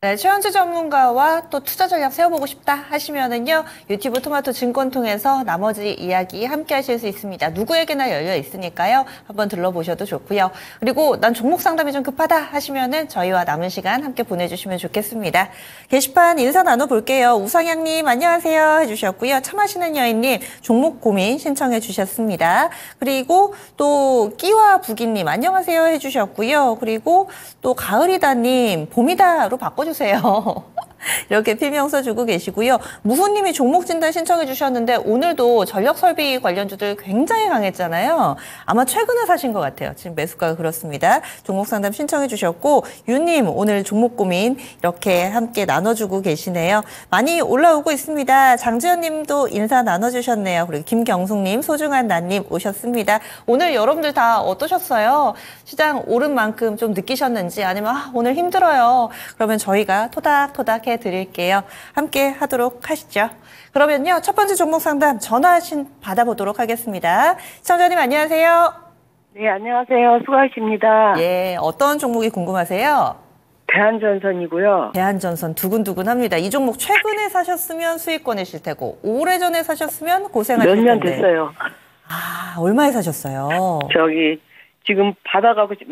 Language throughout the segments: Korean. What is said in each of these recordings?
네, 최현수 전문가와 또 투자 전략 세워보고 싶다 하시면은요, 유튜브 토마토 증권 통해서 나머지 이야기 함께 하실 수 있습니다. 누구에게나 열려 있으니까요. 한번 들러보셔도 좋고요. 그리고 난 종목 상담이 좀 급하다 하시면은 저희와 남은 시간 함께 보내주시면 좋겠습니다. 게시판 인사 나눠볼게요. 우상향님, 안녕하세요. 해주셨고요. 참하시는 여인님, 종목 고민 신청해 주셨습니다. 그리고 또 끼와 부기님, 안녕하세요. 해주셨고요. 그리고 또 가을이다님, 봄이다로 바꿔주셨습니다. 써주세요. 이렇게 필명서 주고 계시고요. 무후님이 종목 진단 신청해 주셨는데 오늘도 전력 설비 관련주들 굉장히 강했잖아요. 아마 최근에 사신 것 같아요. 지금 매수가가 그렇습니다. 종목 상담 신청해 주셨고 유님 오늘 종목 고민 이렇게 함께 나눠주고 계시네요. 많이 올라오고 있습니다. 장지현님도 인사 나눠주셨네요. 그리고 김경숙님, 소중한 나님 오셨습니다. 오늘 여러분들 다 어떠셨어요? 시장 오른 만큼 좀 느끼셨는지 아니면 아, 오늘 힘들어요. 그러면 저희가 토닥토닥 시작해 드릴게요. 함께 하도록 하시죠. 그러면요. 첫 번째 종목 상담 전화 하신 받아보도록 하겠습니다. 시청자님 안녕하세요. 네, 안녕하세요. 수고하십니다. 예, 어떤 종목이 궁금하세요? 대한전선이고요. 대한전선 두근두근합니다. 이 종목 최근에 사셨으면 수익권이실 테고 오래전에 사셨으면 고생하실 텐데. 몇 년 됐어요. 아, 얼마에 사셨어요? 저기 지금 받아가고 1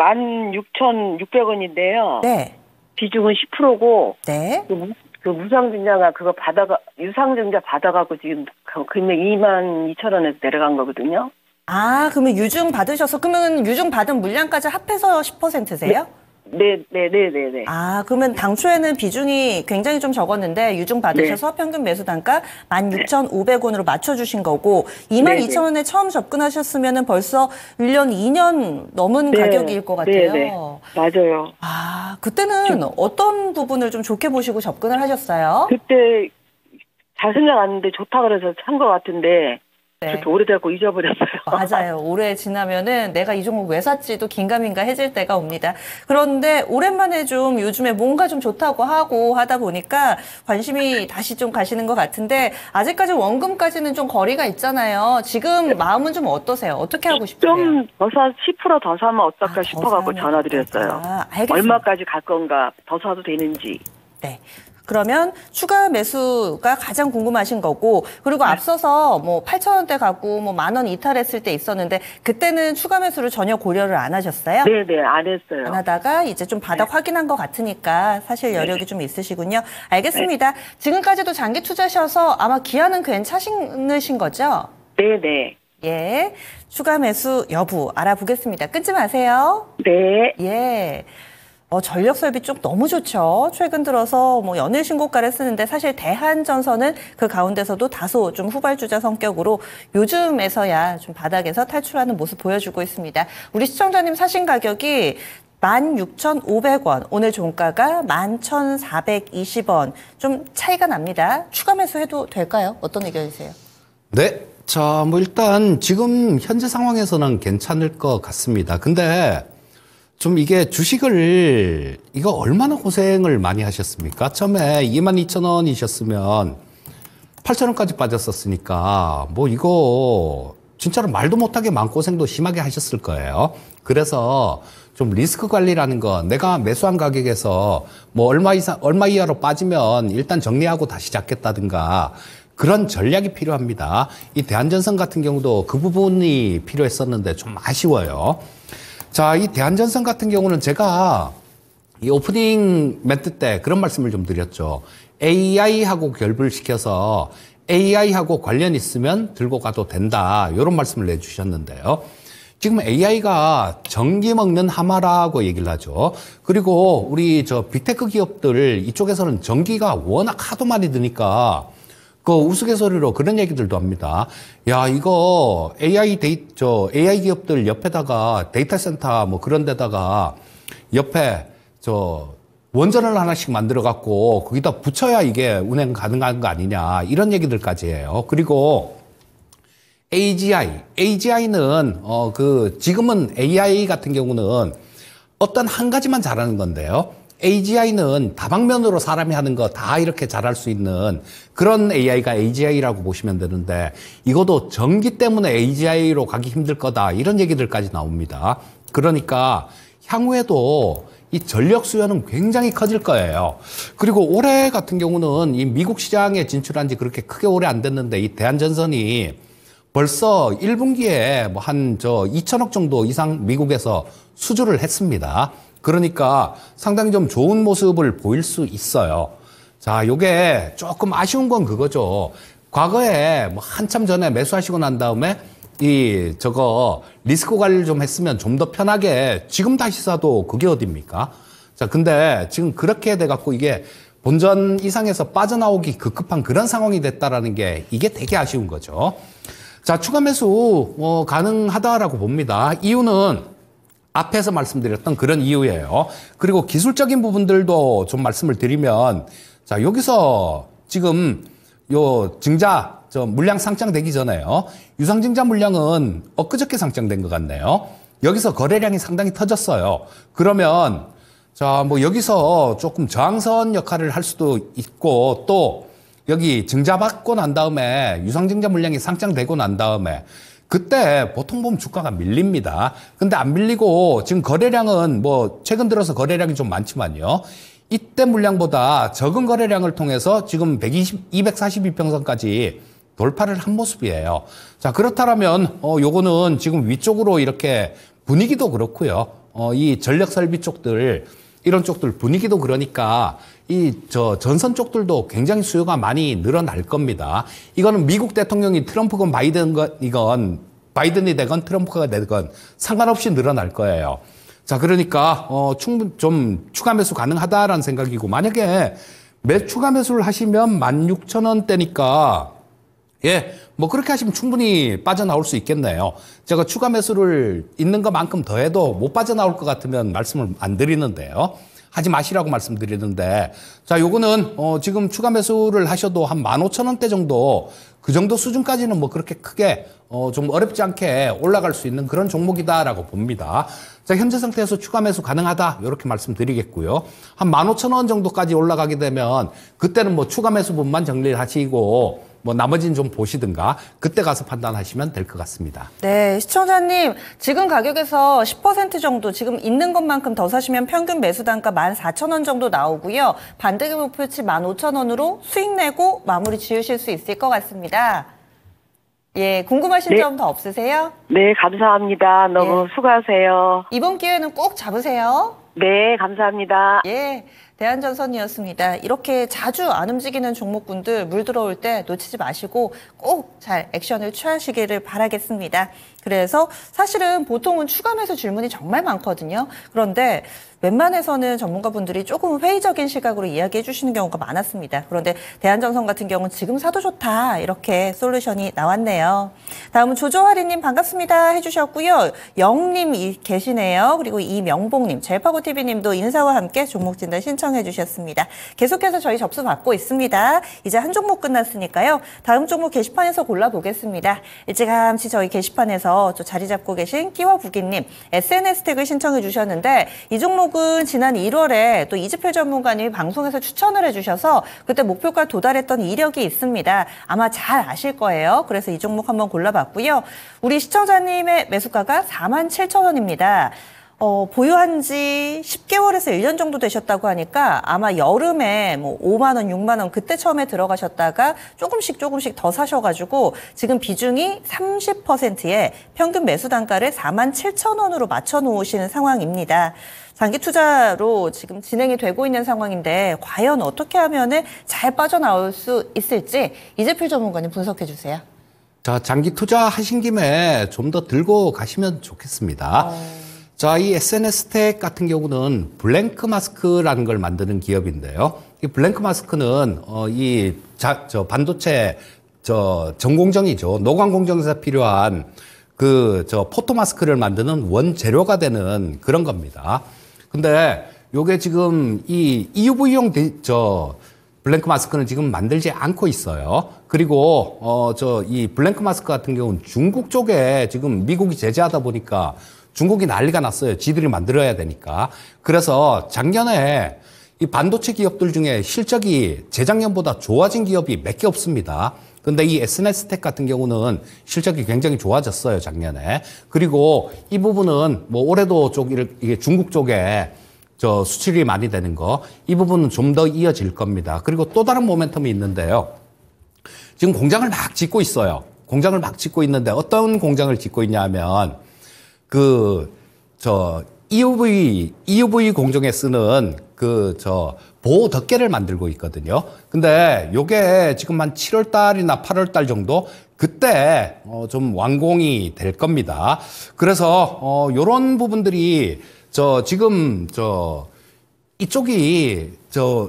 6 6 0 0 원인데요 네. 비중은 10%고 네. 그, 그 무상증자가 그거 받아가 유상증자 받아가고 지금 그 금액 2만 2천 원에서 내려간 거거든요. 아, 그러면 유증 받으셔서 그러면 유증 받은 물량까지 합해서 10%세요? 네. 네, 네, 네, 네, 네. 아, 그러면 당초에는 비중이 굉장히 좀 적었는데 유증 받으셔서 네. 평균 매수 단가 16,500원으로 맞춰 주신 거고 22,000원에 처음 접근하셨으면은 벌써 1년 2년 넘은 네. 가격일 것 같아요. 네, 맞아요. 아, 그때는 좀... 어떤 부분을 좀 좋게 보시고 접근을 하셨어요? 그때 잘 생각 안 했는데 좋다 그래서 산것 같은데 네. 저 오래되고 잊어버렸어요. 맞아요. 오래 지나면은 내가 이 종목 왜 샀지도 긴가민가 해질 때가 옵니다. 그런데 오랜만에 좀 요즘에 뭔가 좀 좋다고 하고 하다 보니까 관심이 다시 좀 가시는 것 같은데 아직까지 원금까지는 좀 거리가 있잖아요. 지금 네. 마음은 좀 어떠세요? 어떻게 하고 싶으요 좀 더 사, 10%더 사면 어떨까 아, 싶어가고 전화드렸어요. 아, 얼마까지 갈 건가 더 사도 되는지. 네. 그러면 추가 매수가 가장 궁금하신 거고 그리고 네. 앞서서 뭐 8천 원대 가고 뭐 만 원 이탈했을 때 있었는데 그때는 추가 매수를 전혀 고려를 안 하셨어요? 네네 네, 안 했어요. 안 하다가 이제 좀 바닥 네. 확인한 것 같으니까 사실 네. 여력이 네. 좀 있으시군요. 알겠습니다. 네. 지금까지도 장기 투자셔서 아마 기한은 괜찮으신 거죠? 네네. 예. 추가 매수 여부 알아보겠습니다. 끊지 마세요. 네. 예. 어, 전력 설비 쪽 너무 좋죠. 최근 들어서 뭐 연일 신고가를 쓰는데 사실 대한전선은 그 가운데서도 다소 좀 후발주자 성격으로 요즘에서야 좀 바닥에서 탈출하는 모습 보여주고 있습니다. 우리 시청자님 사신 가격이 16,500원, 오늘 종가가 11,420원. 좀 차이가 납니다. 추가 매수해도 될까요? 어떤 의견이세요? 네. 자, 뭐 일단 지금 현재 상황에서는 괜찮을 것 같습니다. 근데 좀 이게 주식을 이거 얼마나 고생을 많이 하셨습니까? 처음에 2 2 0 0원이셨으면8천원까지 빠졌었으니까 뭐 이거 진짜로 말도 못하게 마음고생도 심하게 하셨을 거예요. 그래서 좀 리스크 관리라는 건 내가 매수한 가격에서 뭐 얼마 이상, 얼마 이하로 빠지면 일단 정리하고 다시 잡겠다든가 그런 전략이 필요합니다. 이 대한전선 같은 경우도 그 부분이 필요했었는데 좀 아쉬워요. 자, 이 대한전선 같은 경우는 제가 이 오프닝 멘트 때 그런 말씀을 좀 드렸죠. AI하고 결불시켜서 AI하고 관련 있으면 들고 가도 된다. 이런 말씀을 내주셨는데요. 지금 AI가 전기 먹는 하마라고 얘기를 하죠. 그리고 우리 저 빅테크 기업들 이쪽에서는 전기가 워낙 하도 많이 드니까 그 우스갯소리로 그런 얘기들도 합니다. 야, 이거 AI 데이, 저 AI 기업들 옆에다가 데이터 센터 뭐 그런 데다가 옆에 저 원전을 하나씩 만들어 갖고 거기다 붙여야 이게 운행 가능한 거 아니냐 이런 얘기들까지 해요. 그리고 AGI, AGI는 어 그 지금은 AI 같은 경우는 어떤 한 가지만 잘하는 건데요. AGI는 다방면으로 사람이 하는 거 다 이렇게 잘할 수 있는 그런 AI가 AGI라고 보시면 되는데 이것도 전기 때문에 AGI로 가기 힘들 거다 이런 얘기들까지 나옵니다. 그러니까 향후에도 이 전력 수요는 굉장히 커질 거예요. 그리고 올해 같은 경우는 이 미국 시장에 진출한 지 그렇게 크게 오래 안 됐는데 이 대한전선이 벌써 1분기에 뭐 한 저 2천억 정도 이상 미국에서 수주를 했습니다. 그러니까 상당히 좀 좋은 모습을 보일 수 있어요. 자, 요게 조금 아쉬운 건 그거죠. 과거에 뭐 한참 전에 매수하시고 난 다음에 이 저거 리스크 관리를 좀 했으면 좀 더 편하게 지금 다시 사도 그게 어딥니까? 자, 근데 지금 그렇게 돼 갖고 이게 본전 이상에서 빠져나오기 급급한 그런 상황이 됐다라는 게 이게 되게 아쉬운 거죠. 자, 추가 매수 뭐 가능하다라고 봅니다. 이유는 앞에서 말씀드렸던 그런 이유예요. 그리고 기술적인 부분들도 좀 말씀을 드리면 자 여기서 지금 요 증자 저 물량 상장되기 전에요. 유상증자 물량은 엊그저께 상장된 것 같네요. 여기서 거래량이 상당히 터졌어요. 그러면 자 뭐 여기서 조금 저항선 역할을 할 수도 있고 또 여기 증자 받고 난 다음에 유상증자 물량이 상장되고 난 다음에 그때 보통 보면 주가가 밀립니다. 근데 안 밀리고 지금 거래량은 뭐 최근 들어서 거래량이 좀 많지만요. 이때 물량보다 적은 거래량을 통해서 지금 120, 242평선까지 돌파를 한 모습이에요. 자, 그렇다면 어 요거는 지금 위쪽으로 이렇게 분위기도 그렇고요. 어이 전력 설비 쪽들 이런 쪽들 분위기도 그러니까 이저 전선 쪽들도 굉장히 수요가 많이 늘어날 겁니다. 이거는 미국 대통령이 트럼프건 바이든이건 바이든이 되건 트럼프가 되건 상관없이 늘어날 거예요. 자, 그러니까 어 충분 좀 추가 매수 가능하다라는 생각이고 만약에 매 추가 매수를 하시면 16,000원대니까 예, 뭐 그렇게 하시면 충분히 빠져나올 수 있겠네요. 제가 추가 매수를 있는 것만큼 더해도 못 빠져나올 것 같으면 말씀을 안 드리는데요. 하지 마시라고 말씀드리는데 자 요거는 어 지금 추가 매수를 하셔도 한 만 오천 원대 정도 그 정도 수준까지는 뭐 그렇게 크게 어 좀 어렵지 않게 올라갈 수 있는 그런 종목이다라고 봅니다. 자 현재 상태에서 추가 매수 가능하다 이렇게 말씀드리겠고요. 한 만 오천 원 정도까지 올라가게 되면 그때는 뭐 추가 매수분만 정리를 하시고 뭐 나머지는 좀 보시든가 그때 가서 판단하시면 될 것 같습니다. 네, 시청자님 지금 가격에서 10% 정도 지금 있는 것만큼 더 사시면 평균 매수 단가 14,000원 정도 나오고요. 반대금 목표치 15,000원으로 수익 내고 마무리 지으실 수 있을 것 같습니다. 예, 궁금하신 네. 점더 없으세요? 네, 감사합니다. 너무 예. 수고하세요. 이번 기회는 꼭 잡으세요. 네, 감사합니다. 예. 대한전선이었습니다. 이렇게 자주 안 움직이는 종목군들 물 들어올 때 놓치지 마시고 꼭 잘 액션을 취하시기를 바라겠습니다. 그래서 사실은 보통은 추감해서 질문이 정말 많거든요. 그런데 웬만해서는 전문가분들이 조금 회의적인 시각으로 이야기해 주시는 경우가 많았습니다. 그런데 대한전선 같은 경우는 지금 사도 좋다 이렇게 솔루션이 나왔네요. 다음은 조조하리님 반갑습니다 해주셨고요. 영님 계시네요. 그리고 이명봉님, 젤파고TV님도 인사와 함께 종목진단 신청해 주셨습니다. 계속해서 저희 접수 받고 있습니다. 이제 한 종목 끝났으니까요. 다음 종목 게시판에서 골라보겠습니다. 일찌감치 저희 게시판에서 해 어, 자리 잡고 계신 끼워 부기님 SNS 택을 신청해 주셨는데 이 종목은 지난 1월에 또 이지표 전문가님이 방송에서 추천을 해주셔서 그때 목표가 도달했던 이력이 있습니다. 아마 잘 아실 거예요. 그래서 이 종목 한번 골라봤고요. 우리 시청자님의 매수가가 4만 7천 원입니다. 어, 보유한 지 10개월에서 1년 정도 되셨다고 하니까 아마 여름에 뭐 5만 원, 6만 원 그때 처음에 들어가셨다가 조금씩 조금씩 더 사셔 가지고 지금 비중이 30%에 평균 매수 단가를 4만 7천 원으로 맞춰 놓으시는 상황입니다. 장기 투자로 지금 진행이 되고 있는 상황인데 과연 어떻게 하면잘 빠져나올 수 있을지 이재필 전문가님 분석해 주세요. 자, 장기 투자 하신 김에 좀 더 들고 가시면 좋겠습니다. 어... 자, 이 SNS 텍 같은 경우는 블랭크 마스크라는 걸 만드는 기업인데요. 이 블랭크 마스크는 어, 이 자, 저 반도체 저 전공정이죠. 노광 공정에서 필요한 그 저 포토 마스크를 만드는 원재료가 되는 그런 겁니다. 근데 요게 지금 이 EUV용 데, 저 블랭크 마스크는 지금 만들지 않고 있어요. 그리고 어 저 이 블랭크 마스크 같은 경우는 중국 쪽에 지금 미국이 제재하다 보니까 중국이 난리가 났어요. 지들이 만들어야 되니까. 그래서 작년에 이 반도체 기업들 중에 실적이 재작년보다 좋아진 기업이 몇 개 없습니다. 근데 이 SNS텍 같은 경우는 실적이 굉장히 좋아졌어요, 작년에. 그리고 이 부분은 뭐 올해도 쪽, 이게 중국 쪽에 저 수출이 많이 되는 거, 이 부분은 좀 더 이어질 겁니다. 그리고 또 다른 모멘텀이 있는데요. 지금 공장을 막 짓고 있어요. 공장을 막 짓고 있는데 어떤 공장을 짓고 있냐 하면 그, 저, EUV, EUV 공정에 쓰는 그, 저, 보호 덮개를 만들고 있거든요. 근데 요게 지금 한 7월 달이나 8월 달 정도 그때 어, 좀 완공이 될 겁니다. 그래서 어, 요런 부분들이 저 지금 저 이쪽이 저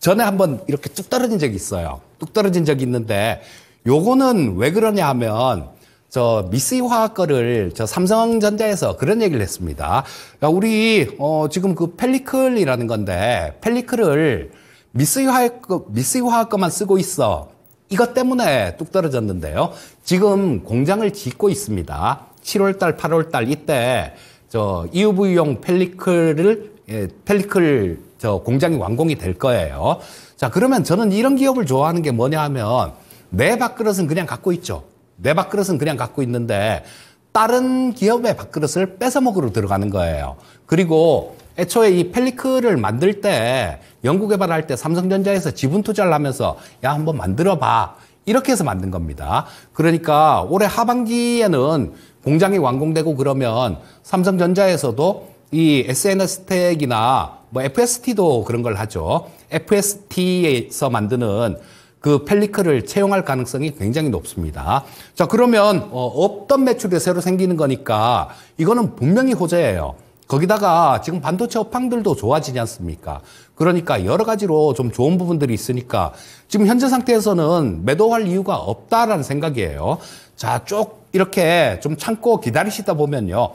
전에 한번 이렇게 뚝 떨어진 적이 있어요. 뚝 떨어진 적이 있는데 요거는 왜 그러냐 하면 저 미쓰이 화학 거를 저 삼성전자에서 그런 얘기를 했습니다. 야, 그러니까 우리 어 지금 그 펠리클이라는 건데 펠리클을 미쓰 화학 거, 미쓰 화학 거만 쓰고 있어. 이것 때문에 뚝 떨어졌는데요. 지금 공장을 짓고 있습니다. 7월달, 8월달 이때 저 EUV용 펠리클을 예, 펠리클 저 공장이 완공이 될 거예요. 자 그러면 저는 이런 기업을 좋아하는 게 뭐냐 하면 내 밥그릇은 그냥 갖고 있죠. 내 밥그릇은 그냥 갖고 있는데 다른 기업의 밥그릇을 뺏어 먹으러 들어가는 거예요. 그리고 애초에 이 펠리크를 만들 때 연구 개발할 때 삼성전자에서 지분 투자를 하면서 야 한번 만들어 봐. 이렇게 해서 만든 겁니다. 그러니까 올해 하반기에는 공장이 완공되고 그러면 삼성전자에서도 이 SNS 스이나뭐 FST도 그런 걸 하죠. FST에서 만드는 그 펠리크를 채용할 가능성이 굉장히 높습니다. 자, 그러면 어, 없던 매출이 새로 생기는 거니까 이거는 분명히 호재예요. 거기다가 지금 반도체 업황들도 좋아지지 않습니까? 그러니까 여러 가지로 좀 좋은 부분들이 있으니까 지금 현재 상태에서는 매도할 이유가 없다라는 생각이에요. 자, 쭉 이렇게 좀 참고 기다리시다 보면요.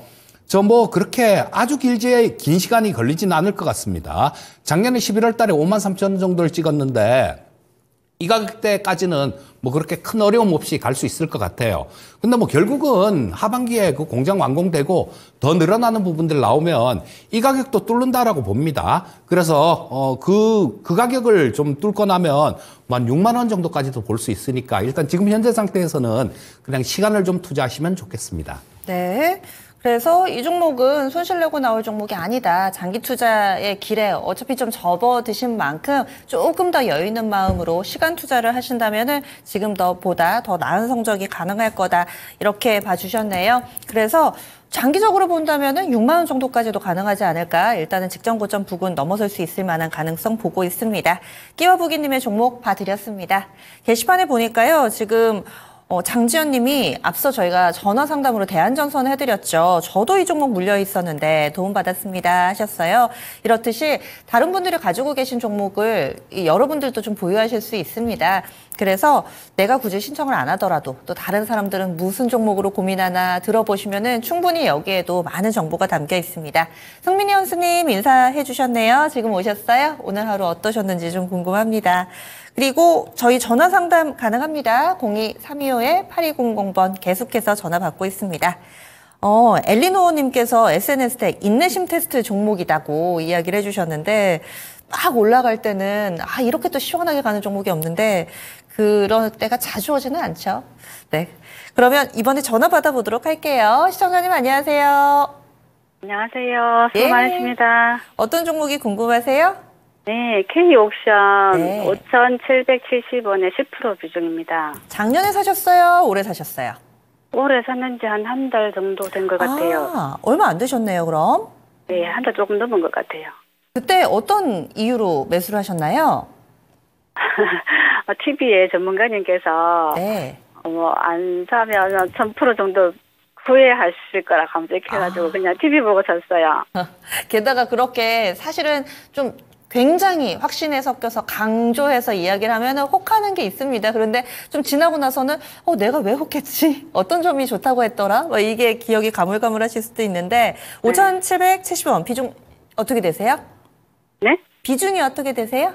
저 뭐 그렇게 아주 길지 긴 시간이 걸리진 않을 것 같습니다. 작년에 11월 달에 5만 3천 정도를 찍었는데 이 가격대까지는 뭐 그렇게 큰 어려움 없이 갈 수 있을 것 같아요. 근데 뭐 결국은 하반기에 그 공장 완공되고 더 늘어나는 부분들 나오면 이 가격도 뚫는다라고 봅니다. 그래서 어 그그 그 가격을 좀 뚫고 나면 뭐 만 6만 원 정도까지도 볼 수 있으니까 일단 지금 현재 상태에서는 그냥 시간을 좀 투자하시면 좋겠습니다. 네. 그래서 이 종목은 손실 내고 나올 종목이 아니다. 장기 투자의 길에 어차피 좀 접어드신 만큼 조금 더 여유 있는 마음으로 시간 투자를 하신다면은 지금 더 보다 더 나은 성적이 가능할 거다. 이렇게 봐주셨네요. 그래서 장기적으로 본다면은 6만 원 정도까지도 가능하지 않을까. 일단은 직전 고점 부근 넘어설 수 있을 만한 가능성 보고 있습니다. 끼와 부기님의 종목 봐드렸습니다. 게시판에 보니까요. 지금 어, 장지현 님이 앞서 저희가 전화 상담으로 대안전선 해드렸죠. 저도 이 종목 물려 있었는데 도움받았습니다 하셨어요. 이렇듯이 다른 분들이 가지고 계신 종목을 여러분들도 좀 보유하실 수 있습니다. 그래서 내가 굳이 신청을 안 하더라도 또 다른 사람들은 무슨 종목으로 고민하나 들어보시면은 충분히 여기에도 많은 정보가 담겨 있습니다. 성민이 형수님 인사해 주셨네요. 지금 오셨어요? 오늘 하루 어떠셨는지 좀 궁금합니다. 그리고 저희 전화 상담 가능합니다. 02325-8200번 계속해서 전화 받고 있습니다. 어, 엘리노어님께서 SNS 때 인내심 테스트 종목이라고 이야기를 해주셨는데, 막 올라갈 때는, 아, 이렇게 또 시원하게 가는 종목이 없는데, 그런 때가 자주 오지는 않죠. 네. 그러면 이번에 전화 받아보도록 할게요. 시청자님 안녕하세요. 안녕하세요. 수고 예. 많으십니다. 어떤 종목이 궁금하세요? 네, K 옥션 네. 5,770원에 10% 비중입니다. 작년에 사셨어요? 올해 사셨어요? 올해 샀는지 한 한 달 정도 된 것 같아요. 아, 얼마 안 되셨네요, 그럼? 네, 한 달 조금 넘은 것 같아요. 그때 어떤 이유로 매수를 하셨나요? TV에 어, 전문가님께서 네. 어, 뭐안 사면 1000% 정도 후회하실 거라 감색해가지고 아. 그냥 TV 보고 샀어요 게다가 그렇게 사실은 좀 굉장히 확신에 섞여서 강조해서 이야기를 하면 혹하는 게 있습니다. 그런데 좀 지나고 나서는 어 내가 왜 혹했지? 어떤 점이 좋다고 했더라? 뭐 이게 기억이 가물가물하실 수도 있는데 네. 5,770원 비중 어떻게 되세요? 네? 비중이 어떻게 되세요?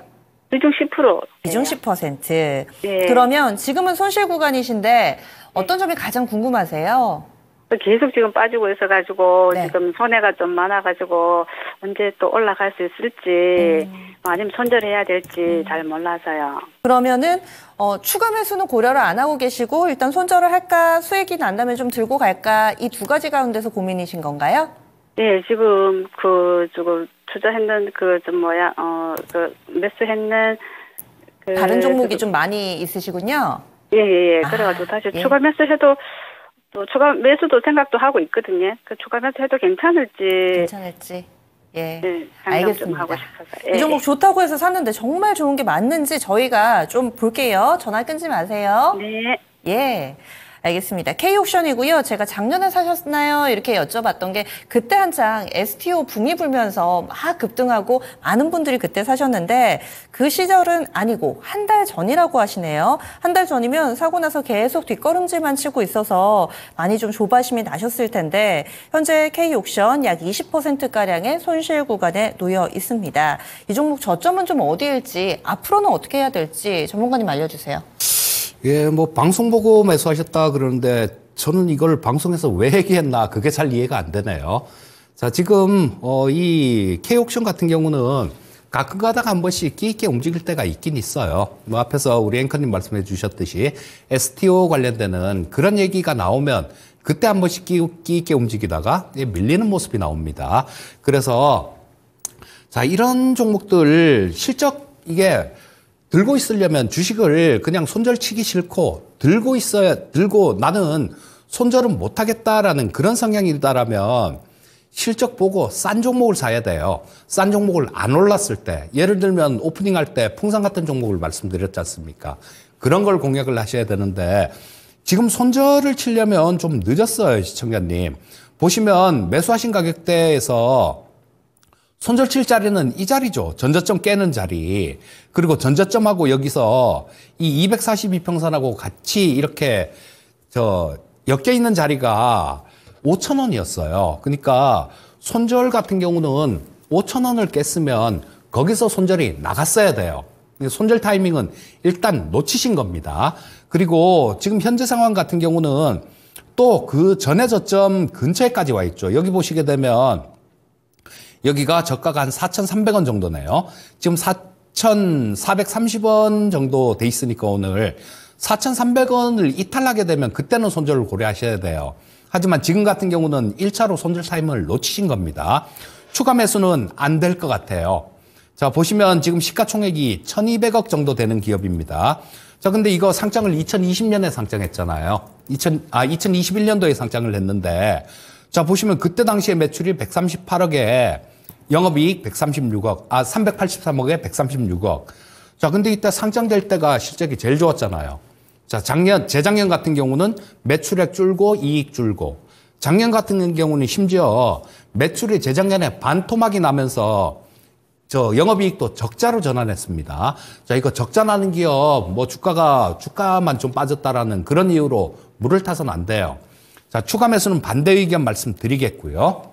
비중 10%. 비중 10%. 네. 그러면 지금은 손실 구간이신데 어떤 점이 가장 궁금하세요? 계속 지금 빠지고 있어가지고 네. 지금 손해가 좀 많아가지고 언제 또 올라갈 수 있을지 음. 뭐 아니면 손절해야 될지 음. 잘 몰라서요. 그러면은 어, 추가 매수는 고려를 안 하고 계시고 일단 손절을 할까 수익이 난다면 좀 들고 갈까 이 두 가지 가운데서 고민이신 건가요? 네 지금 그 지금 투자했는 그좀 뭐야 어그 매수했는 그 다른 종목이 그, 좀 많이 있으시군요. 예예예. 예, 예. 예. 아, 그래가지고 다시 예. 추가 매수해도 또 추가 매수도 생각도 하고 있거든요. 그 추가 매수해도 괜찮을지. 괜찮을지. 예. 네, 알겠습니다. 예, 이종목 좋다고 해서 샀는데 정말 좋은 게 맞는지 저희가 좀 볼게요. 전화 끊지 마세요. 네. 예. 알겠습니다. K옥션이고요. 제가 작년에 사셨나요? 이렇게 여쭤봤던 게 그때 한창 STO 붕이 불면서 막 급등하고 많은 분들이 그때 사셨는데 그 시절은 아니고 한 달 전이라고 하시네요. 한 달 전이면 사고 나서 계속 뒷걸음질만 치고 있어서 많이 좀 조바심이 나셨을 텐데 현재 K옥션 약 20%가량의 손실 구간에 놓여 있습니다. 이 종목 저점은 좀 어디일지 앞으로는 어떻게 해야 될지 전문가님 알려주세요. 예, 뭐 방송 보고 매수하셨다 그러는데 저는 이걸 방송에서 왜 얘기했나 그게 잘 이해가 안 되네요. 자, 지금 어, 이 K옥션 같은 경우는 가끔가다가 한 번씩 끼 있게 움직일 때가 있긴 있어요. 뭐 앞에서 우리 앵커님 말씀해 주셨듯이 STO 관련되는 그런 얘기가 나오면 그때 한 번씩 끼, 끼 있게 움직이다가 밀리는 모습이 나옵니다. 그래서 자 이런 종목들 실적 이게 들고 있으려면 주식을 그냥 손절치기 싫고 들고 있어야 들고 나는 손절은 못하겠다라는 그런 성향이다라면 실적 보고 싼 종목을 사야 돼요. 싼 종목을 안 올랐을 때 예를 들면 오프닝 할 때 풍선 같은 종목을 말씀드렸지 않습니까? 그런 걸 공략을 하셔야 되는데 지금 손절을 치려면 좀 늦었어요 시청자님. 보시면 매수하신 가격대에서 손절 칠 자리는 이 자리죠. 전저점 깨는 자리. 그리고 전저점하고 여기서 이 242평선하고 같이 이렇게 저 엮여 있는 자리가 5천원이었어요 그러니까 손절 같은 경우는 5천원을 깼으면 거기서 손절이 나갔어야 돼요. 손절 타이밍은 일단 놓치신 겁니다. 그리고 지금 현재 상황 같은 경우는 또 그 전에 저점 근처에까지 와 있죠. 여기 보시게 되면 여기가 저가가 한 4,300원 정도네요. 지금 4,430원 정도 돼 있으니까 오늘 4,300원을 이탈하게 되면 그때는 손절을 고려하셔야 돼요. 하지만 지금 같은 경우는 1차로 손절 타임을 놓치신 겁니다. 추가 매수는 안 될 것 같아요. 자, 보시면 지금 시가총액이 1,200억 정도 되는 기업입니다. 자, 근데 이거 상장을 2020년에 상장했잖아요. 2000, 아, 2021년도에 상장을 했는데, 자, 보시면 그때 당시에 매출이 138억에 영업이익 136억, 아 383억에 136억. 자, 근데 이때 상장될 때가 실적이 제일 좋았잖아요. 자, 작년, 재작년 같은 경우는 매출액 줄고 이익 줄고, 작년 같은 경우는 심지어 매출이 재작년에 반토막이 나면서 저 영업이익도 적자로 전환했습니다. 자, 이거 적자 나는 기업, 뭐 주가가, 주가만 좀 빠졌다라는 그런 이유로 물을 타선 안 돼요. 자, 추가 매수는 반대 의견 말씀드리겠고요.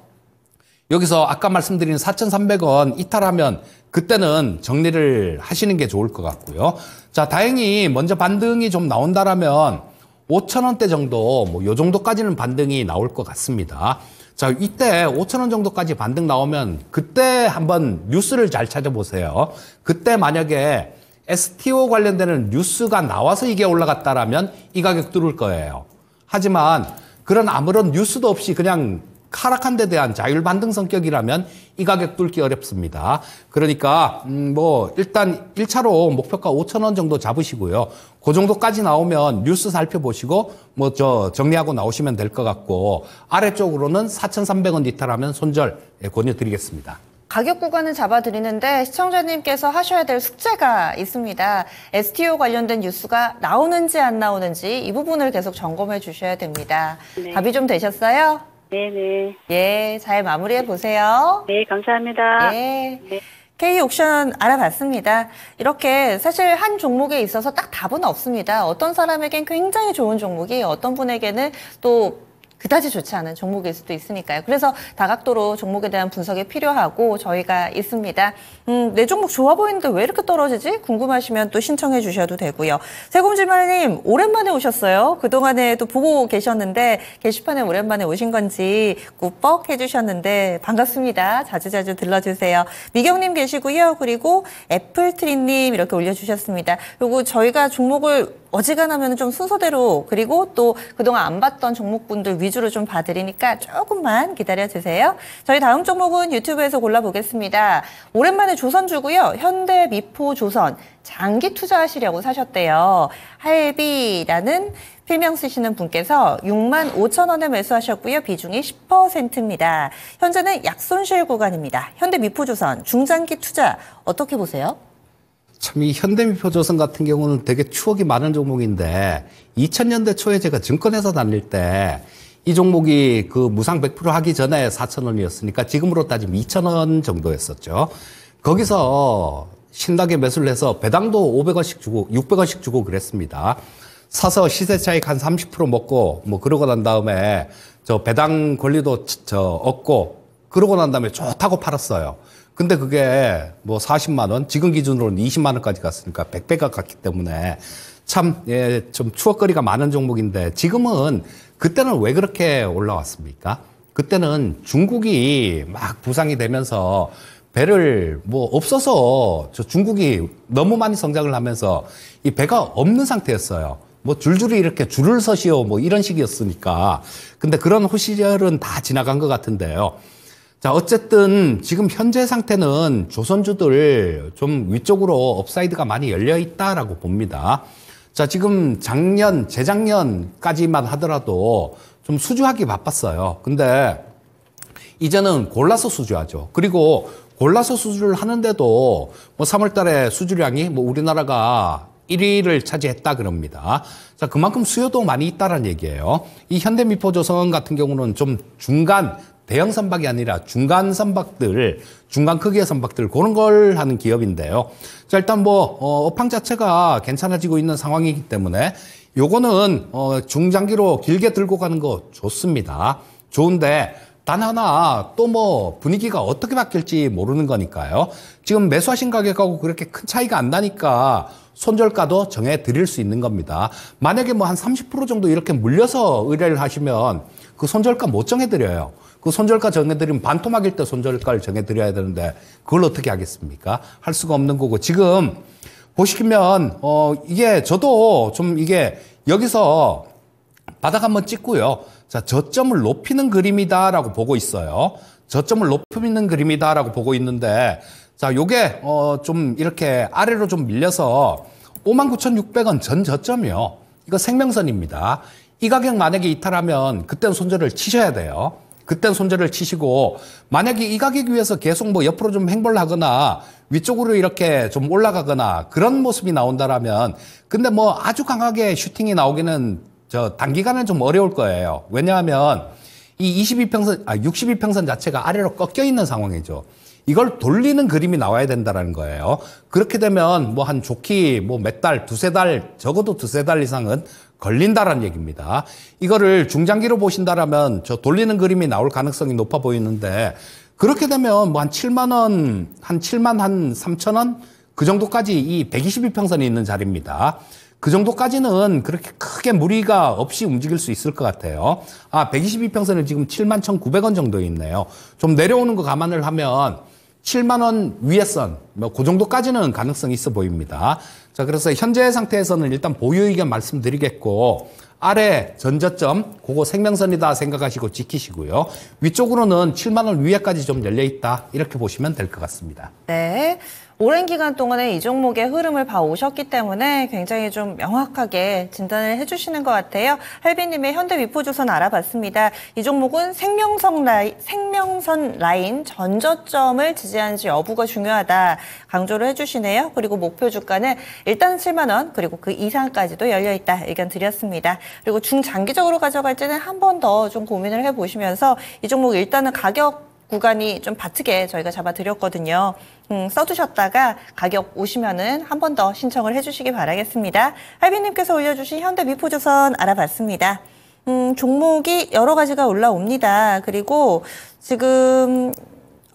여기서 아까 말씀드린 4,300원 이탈하면 그때는 정리를 하시는 게 좋을 것 같고요. 자, 다행히 먼저 반등이 좀 나온다라면 5,000원대 정도, 뭐, 요 정도까지는 반등이 나올 것 같습니다. 자, 이때 5,000원 정도까지 반등 나오면 그때 한번 뉴스를 잘 찾아보세요. 그때 만약에 STO 관련되는 뉴스가 나와서 이게 올라갔다라면 이 가격 뚫을 거예요. 하지만 그런 아무런 뉴스도 없이 그냥 하락한 데 대한 자율 반등 성격이라면 이 가격 뚫기 어렵습니다. 그러니까 음뭐 일단 1차로 목표가 5천원 정도 잡으시고요. 그 정도까지 나오면 뉴스 살펴보시고 뭐 저 정리하고 나오시면 될 것 같고 아래쪽으로는 4,300원 이탈하면 손절 예, 권유드리겠습니다. 가격 구간을 잡아드리는데 시청자님께서 하셔야 될 숙제가 있습니다. STO 관련된 뉴스가 나오는지 안 나오는지 이 부분을 계속 점검해 주셔야 됩니다. 네. 답이 좀 되셨어요? 네네. 네. 예, 잘 마무리해 보세요. 네, 감사합니다. 예. 네. K-옥션 알아봤습니다. 이렇게 사실 한 종목에 있어서 딱 답은 없습니다. 어떤 사람에겐 굉장히 좋은 종목이 어떤 분에게는 또 그다지 좋지 않은 종목일 수도 있으니까요. 그래서 다각도로 종목에 대한 분석이 필요하고 저희가 있습니다. 음, 내 종목 좋아 보이는데 왜 이렇게 떨어지지? 궁금하시면 또 신청해 주셔도 되고요. 세곰지마님 오랜만에 오셨어요. 그동안에 또 보고 계셨는데 게시판에 오랜만에 오신 건지 꾸벅 해주셨는데 반갑습니다. 자주자주 들러주세요. 미경님 계시고요. 그리고 애플트리님 이렇게 올려주셨습니다. 그리고 저희가 종목을 어지간하면 좀 순서대로 그리고 또 그동안 안 봤던 종목분들 위주로 좀 봐드리니까 조금만 기다려주세요. 저희 다음 종목은 유튜브에서 골라보겠습니다. 오랜만에 조선주고요. 현대 미포 조선 장기 투자하시려고 사셨대요. 할비라는 필명 쓰시는 분께서 6만 5천 원에 매수하셨고요. 비중이 10%입니다. 현재는 약손실 구간입니다. 현대 미포조선 중장기 투자 어떻게 보세요? 참이 현대미표 조선 같은 경우는 되게 추억이 많은 종목인데 2000년대 초에 제가 증권회사 다닐 때 이 종목이 그 무상 100% 하기 전에 4,000원이었으니까 지금으로 따지면 2,000원 정도였었죠. 거기서 신나게 매수를 해서 배당도 500원씩 주고 600원씩 주고 그랬습니다. 사서 시세 차익 한 30% 먹고 뭐 그러고 난 다음에 저 배당 권리도 저 얻고 그러고 난 다음에 좋다고 팔았어요. 근데 그게 뭐 40만 원, 지금 기준으로는 20만 원까지 갔으니까 100배가 갔기 때문에 참, 예, 좀 추억거리가 많은 종목인데 지금은 그때는 왜 그렇게 올라왔습니까? 그때는 중국이 막 부상이 되면서 배를 뭐 없어서 저 중국이 너무 많이 성장을 하면서 이 배가 없는 상태였어요. 뭐 줄줄이 이렇게 줄을 서시오 뭐 이런 식이었으니까. 근데 그런 후시절은다 지나간 것 같은데요. 자, 어쨌든 지금 현재 상태는 조선주들 좀 위쪽으로 업사이드가 많이 열려 있다라고 봅니다. 자, 지금 작년, 재작년까지만 하더라도 좀 수주하기 바빴어요. 근데 이제는 골라서 수주하죠. 그리고 골라서 수주를 하는데도 뭐 3월 달에 수주량이 뭐 우리나라가 1위를 차지했다 그럽니다. 자, 그만큼 수요도 많이 있다는 라 얘기예요. 이 현대미포조선 같은 경우는 좀 중간 대형 선박이 아니라 중간 선박들, 중간 크기의 선박들 그런 걸 하는 기업인데요. 자, 일단 뭐 어, 업황 자체가 괜찮아지고 있는 상황이기 때문에 요거는 어, 중장기로 길게 들고 가는 거 좋습니다. 좋은데 단 하나 또 뭐 분위기가 어떻게 바뀔지 모르는 거니까요. 지금 매수하신 가격하고 그렇게 큰 차이가 안 나니까 손절가도 정해 드릴 수 있는 겁니다. 만약에 뭐 한 30% 정도 이렇게 물려서 의뢰를 하시면 그 손절가 못 정해 드려요. 그 손절가 정해드리면 반토막일 때 손절가를 정해드려야 되는데 그걸 어떻게 하겠습니까? 할 수가 없는 거고 지금 보시면 어 이게 저도 좀 이게 여기서 바닥 한번 찍고요. 자 저점을 높이는 그림이다라고 보고 있어요. 저점을 높이는 그림이다라고 보고 있는데 자 요게 어좀 이렇게 아래로 좀 밀려서 59,600원 전 저점이요. 이거 생명선입니다. 이 가격 만약에 이탈하면 그때는 손절을 치셔야 돼요. 그땐 손절을 치시고 만약에 이 가격 위에서 계속 뭐 옆으로 좀 행보를 하거나 위쪽으로 이렇게 좀 올라가거나 그런 모습이 나온다라면 근데 뭐 아주 강하게 슈팅이 나오기는 저 단기간은 좀 어려울 거예요. 왜냐하면 이 22평선 아 62평선 자체가 아래로 꺾여 있는 상황이죠. 이걸 돌리는 그림이 나와야 된다라는 거예요. 그렇게 되면 뭐 한 좋기 뭐 몇 달, 두세 달, 적어도 두세 달 이상은 걸린다라는 얘기입니다. 이거를 중장기로 보신다라면 저 돌리는 그림이 나올 가능성이 높아 보이는데 그렇게 되면 뭐 한 7만 원, 한 7만 한 3천 원 그 정도까지 이 122평선이 있는 자리입니다. 그 정도까지는 그렇게 크게 무리가 없이 움직일 수 있을 것 같아요. 아, 122평선은 지금 7만 1,900원 정도 있네요. 좀 내려오는 거 감안을 하면 7만 원 위에 선, 뭐그 정도까지는 가능성이 있어 보입니다. 자, 그래서 현재 상태에서는 일단 보유 의견 말씀드리겠고, 아래 전저점, 그거 생명선이다 생각하시고 지키시고요. 위쪽으로는 7만 원 위에까지 좀 열려 있다. 이렇게 보시면 될 것 같습니다. 네. 오랜 기간 동안에 이 종목의 흐름을 봐오셨기 때문에 굉장히 좀 명확하게 진단을 해주시는 것 같아요. 할비님의 현대 위포조선 알아봤습니다. 이 종목은 생명선 라인, 생명선 라인 전저점을 지지하는지 여부가 중요하다 강조를 해주시네요. 그리고 목표 주가는 일단 7만 원 그리고 그 이상까지도 열려 있다 의견 드렸습니다. 그리고 중장기적으로 가져갈지는 한 번 더 좀 고민을 해보시면서 이 종목 일단은 가격 구간이 좀바쁘게 저희가 잡아드렸거든요. 음, 써두셨다가 가격 오시면은 한 번 더 신청을 해주시기 바라겠습니다. 할비님께서 올려주신 현대 미포조선 알아봤습니다. 음, 종목이 여러 가지가 올라옵니다. 그리고 지금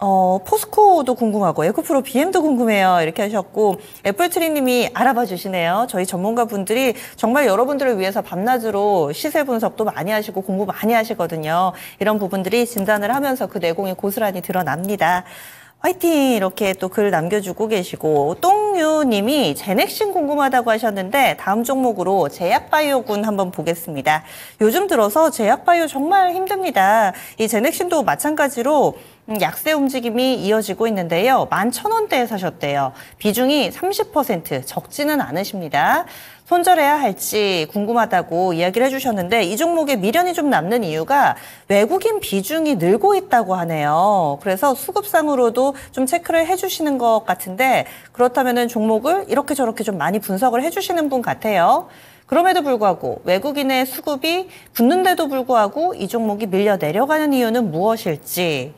어, 포스코도 궁금하고 에코프로 BM도 궁금해요. 이렇게 하셨고 애플트리님이 알아봐 주시네요. 저희 전문가분들이 정말 여러분들을 위해서 밤낮으로 시세 분석도 많이 하시고 공부 많이 하시거든요. 이런 부분들이 진단을 하면서 그 내공이 고스란히 드러납니다. 화이팅 이렇게 또 글 남겨주고 계시고 똥유님이 제넥신 궁금하다고 하셨는데 다음 종목으로 제약바이오군 한번 보겠습니다. 요즘 들어서 제약바이오 정말 힘듭니다. 이 제넥신도 마찬가지로 음, 약세 움직임이 이어지고 있는데요. 만 천원대에 사셨대요. 비중이 30% 적지는 않으십니다. 손절해야 할지 궁금하다고 이야기를 해주셨는데 이 종목에 미련이 좀 남는 이유가 외국인 비중이 늘고 있다고 하네요. 그래서 수급상으로도 좀 체크를 해주시는 것 같은데 그렇다면은 종목을 이렇게 저렇게 좀 많이 분석을 해주시는 분 같아요. 그럼에도 불구하고 외국인의 수급이 붙는데도 불구하고 이 종목이 밀려 내려가는 이유는 무엇일지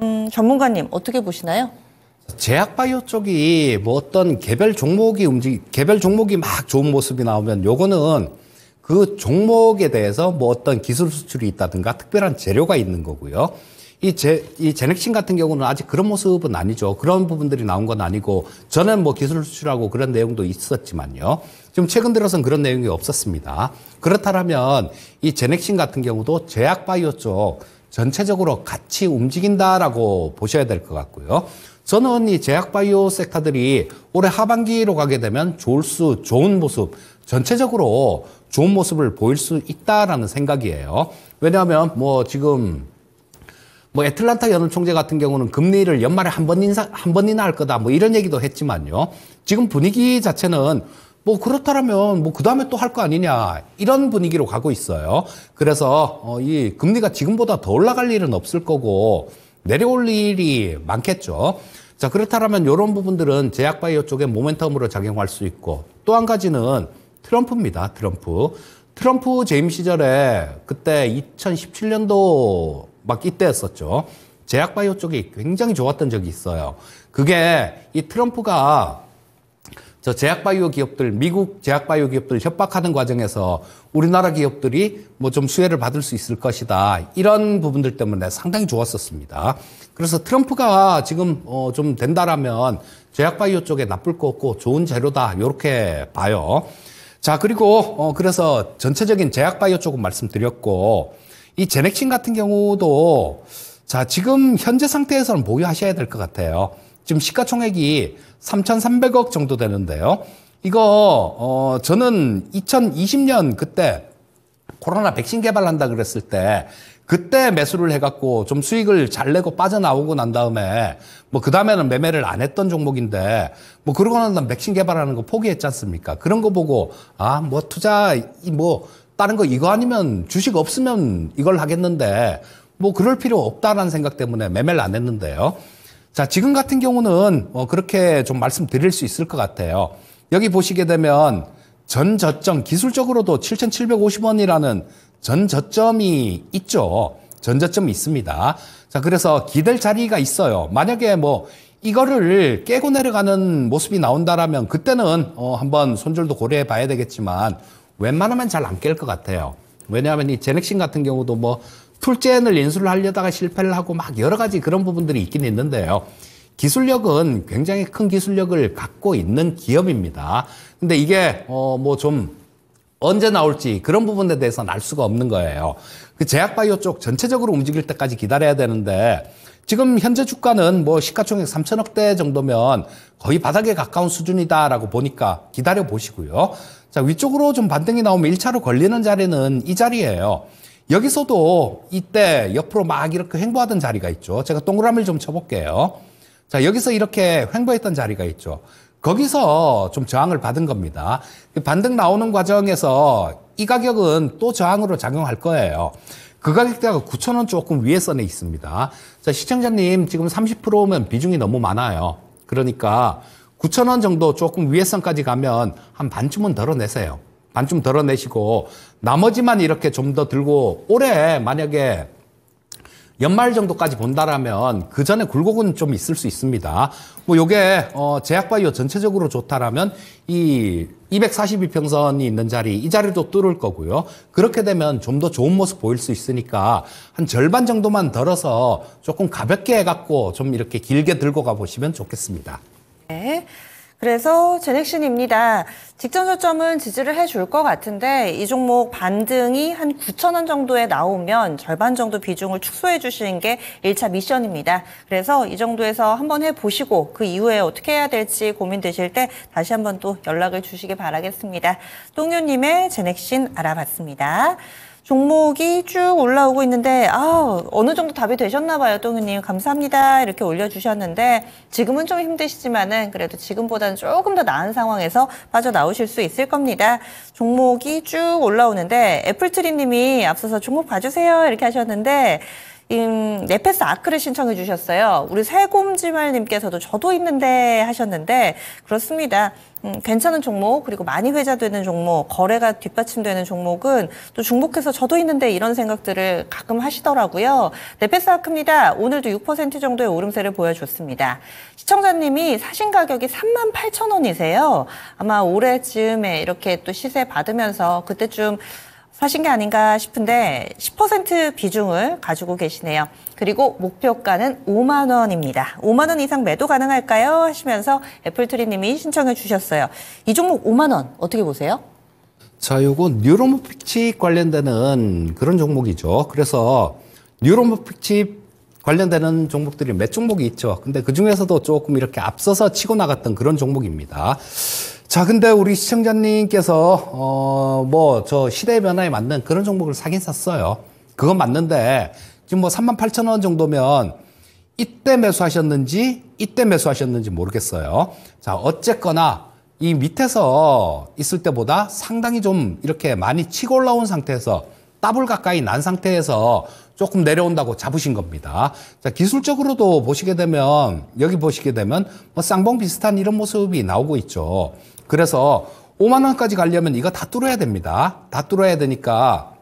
음, 전문가님 어떻게 보시나요? 제약바이오 쪽이 뭐 어떤 개별 종목이 움직 개별 종목이 막 좋은 모습이 나오면 요거는 그 종목에 대해서 뭐 어떤 기술 수출이 있다든가 특별한 재료가 있는 거고요. 이, 제, 이 제넥신 같은 경우는 아직 그런 모습은 아니죠. 그런 부분들이 나온 건 아니고 저는 뭐 기술 수출하고 그런 내용도 있었지만요. 지금 최근 들어선 그런 내용이 없었습니다. 그렇다면 이 제넥신 같은 경우도 제약바이오 쪽 전체적으로 같이 움직인다라고 보셔야 될 것 같고요. 저는 이 제약바이오 섹터들이 올해 하반기로 가게 되면 좋을 수 좋은 모습, 전체적으로 좋은 모습을 보일 수 있다라는 생각이에요. 왜냐하면 뭐 지금 뭐 애틀란타 연합 총재 같은 경우는 금리를 연말에 한번 인사 한 번이나 할 거다 뭐 이런 얘기도 했지만요. 지금 분위기 자체는 뭐 그렇다라면 뭐그 다음에 또 할 거 아니냐 이런 분위기로 가고 있어요. 그래서 어이 금리가 지금보다 더 올라갈 일은 없을 거고 내려올 일이 많겠죠. 자, 그렇다면 이런 부분들은 제약바이오 쪽에 모멘텀으로 작용할 수 있고 또 한 가지는 트럼프입니다. 트럼프. 트럼프 재임 시절에 그때 2017년도 막 이때였었죠. 제약바이오 쪽이 굉장히 좋았던 적이 있어요. 그게 이 트럼프가 저 제약바이오 기업들, 미국 제약바이오 기업들 협박하는 과정에서 우리나라 기업들이 뭐 좀 수혜를 받을 수 있을 것이다. 이런 부분들 때문에 상당히 좋았었습니다. 그래서 트럼프가 지금 어 좀 된다라면 제약바이오 쪽에 나쁠 거 없고 좋은 재료다. 이렇게 봐요. 자, 그리고 어 그래서 전체적인 제약바이오 쪽은 말씀드렸고 이 제넥신 같은 경우도 자, 지금 현재 상태에서는 보유하셔야 될 것 같아요. 지금 시가총액이 3,300억 정도 되는데요. 이거 어 저는 2020년 그때 코로나 백신 개발한다 그랬을 때 그때 매수를 해갖고 좀 수익을 잘 내고 빠져나오고 난 다음에 뭐그 다음에는 매매를 안 했던 종목인데 뭐 그러고 난 다음 백신 개발하는 거 포기했지 않습니까? 그런 거 보고 아 뭐 투자 뭐 다른 거 이거 아니면 주식 없으면 이걸 하겠는데 뭐 그럴 필요 없다라는 생각 때문에 매매를 안 했는데요. 자, 지금 같은 경우는 어, 그렇게 좀 말씀드릴 수 있을 것 같아요. 여기 보시게 되면 전저점 기술적으로도 7,750원이라는 전저점이 있죠. 전저점이 있습니다. 자, 그래서 기댈 자리가 있어요. 만약에 뭐 이거를 깨고 내려가는 모습이 나온다라면 그때는 어, 한번 손절도 고려해 봐야 되겠지만 웬만하면 잘 안 깰 것 같아요. 왜냐하면 이 제넥신 같은 경우도 뭐 툴젠을 인수를 하려다가 실패를 하고 막 여러 가지 그런 부분들이 있긴 있는데요. 기술력은 굉장히 큰 기술력을 갖고 있는 기업입니다. 근데 이게 어뭐 좀 언제 나올지 그런 부분에 대해서는 알 수가 없는 거예요. 그 제약바이오 쪽 전체적으로 움직일 때까지 기다려야 되는데 지금 현재 주가는 뭐 시가총액 3천억대 정도면 거의 바닥에 가까운 수준이다라고 보니까 기다려 보시고요. 자, 위쪽으로 좀 반등이 나오면 1차로 걸리는 자리는 이 자리예요. 여기서도 이때 옆으로 막 이렇게 횡보하던 자리가 있죠. 제가 동그라미를 좀 쳐볼게요. 자, 여기서 이렇게 횡보했던 자리가 있죠. 거기서 좀 저항을 받은 겁니다. 반등 나오는 과정에서 이 가격은 또 저항으로 작용할 거예요. 그 가격대가 9천원 조금 위에 선에 있습니다. 자, 시청자님 지금 30%면 비중이 너무 많아요. 그러니까 9천원 정도 조금 위에 선까지 가면 한 반쯤은 덜어내세요. 반쯤 덜어내시고 나머지만 이렇게 좀 더 들고 올해 만약에 연말 정도까지 본다라면 그 전에 굴곡은 좀 있을 수 있습니다. 뭐 요게 어 제약바이오 전체적으로 좋다라면 이 242평선이 있는 자리 이 자리도 뚫을 거고요. 그렇게 되면 좀 더 좋은 모습 보일 수 있으니까 한 절반 정도만 덜어서 조금 가볍게 해갖고 좀 이렇게 길게 들고 가보시면 좋겠습니다. 네. 그래서 제넥신입니다. 직전 저점은 지지를 해줄 것 같은데 이 종목 반등이 한 9천 원 정도에 나오면 절반 정도 비중을 축소해 주시는 게 1차 미션입니다. 그래서 이 정도에서 한번 해보시고 그 이후에 어떻게 해야 될지 고민되실 때 다시 한번 또 연락을 주시기 바라겠습니다. 똥유님의 제넥신 알아봤습니다. 종목이 쭉 올라오고 있는데 아 어느 정도 답이 되셨나 봐요 동현님 감사합니다 이렇게 올려주셨는데 지금은 좀 힘드시지만은 그래도 지금보다는 조금 더 나은 상황에서 빠져나오실 수 있을 겁니다 종목이 쭉 올라오는데 애플트리님이 앞서서 종목 봐주세요 이렇게 하셨는데 음, 네페스 아크를 신청해 주셨어요. 우리 세곰지말님께서도 저도 있는데 하셨는데 그렇습니다. 음, 괜찮은 종목 그리고 많이 회자되는 종목 거래가 뒷받침되는 종목은 또 중복해서 저도 있는데 이런 생각들을 가끔 하시더라고요. 네페스 아크입니다. 오늘도 6% 정도의 오름세를 보여줬습니다. 시청자님이 사신 가격이 3만 8천 원이세요. 아마 올해쯤에 이렇게 또 시세 받으면서 그때쯤 하신 게 아닌가 싶은데 10% 비중을 가지고 계시네요. 그리고 목표가는 5만 원입니다. 5만 원 이상 매도 가능할까요? 하시면서 애플트리님이 신청해 주셨어요. 이 종목 5만 원 어떻게 보세요? 자, 요건 뉴로모픽칩 관련되는 그런 종목이죠. 그래서 뉴로모픽칩 관련되는 종목들이 몇 종목이 있죠. 근데 그 중에서도 조금 이렇게 앞서서 치고 나갔던 그런 종목입니다. 자, 근데 우리 시청자님께서, 어, 뭐, 저 시대 의 변화에 맞는 그런 종목을 사긴 샀어요. 그건 맞는데, 지금 뭐 38,000원 정도면 이때 매수하셨는지, 이때 매수하셨는지 모르겠어요. 자, 어쨌거나 이 밑에서 있을 때보다 상당히 좀 이렇게 많이 치고 올라온 상태에서 따블 가까이 난 상태에서 조금 내려온다고 잡으신 겁니다. 자, 기술적으로도 보시게 되면 여기 보시게 되면 뭐 쌍봉 비슷한 이런 모습이 나오고 있죠. 그래서 5만 원까지 가려면 이거 다 뚫어야 됩니다. 다 뚫어야 되니까